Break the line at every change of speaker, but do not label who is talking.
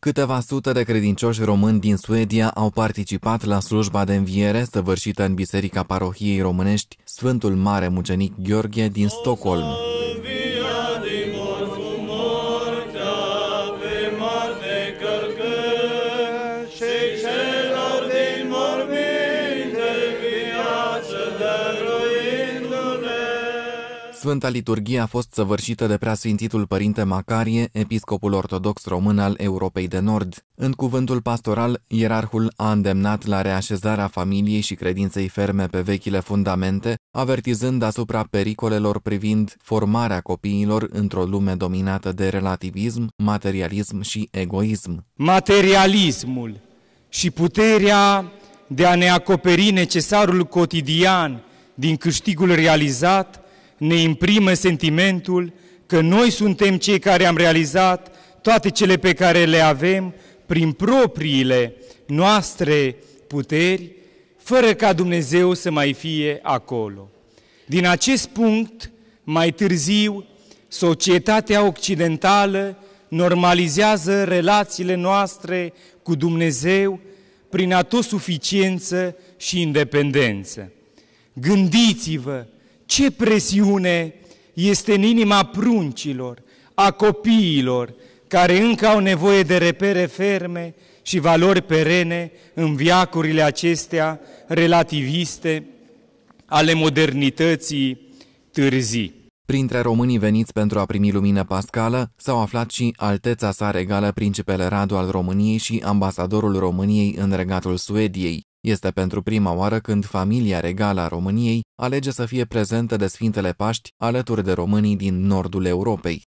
Câteva sute de credincioși români din Suedia au participat la slujba de înviere săvârșită în Biserica Parohiei Românești Sfântul Mare Mucenic Gheorghe din Stockholm. Sfânta Liturghie a fost săvârșită de preasfințitul Părinte Macarie, episcopul ortodox român al Europei de Nord. În cuvântul pastoral, ierarhul a îndemnat la reașezarea familiei și credinței ferme pe vechile fundamente, avertizând asupra pericolelor privind formarea copiilor într-o lume dominată de relativism, materialism și egoism.
Materialismul și puterea de a ne acoperi necesarul cotidian din câștigul realizat – ne imprimă sentimentul că noi suntem cei care am realizat toate cele pe care le avem prin propriile noastre puteri, fără ca Dumnezeu să mai fie acolo. Din acest punct, mai târziu, societatea occidentală normalizează relațiile noastre cu Dumnezeu prin atosuficiență și independență. Gândiți-vă ce presiune este în inima pruncilor, a copiilor, care încă au nevoie de repere ferme și valori perene în viacurile acestea relativiste ale modernității târzii. Printre
românii veniți pentru a primi lumină pascală s-au aflat și alteța sa regală principele Radu al României și ambasadorul României în regatul Suediei. Este pentru prima oară când familia regală a României alege să fie prezentă de Sfintele Paști alături de românii din nordul Europei.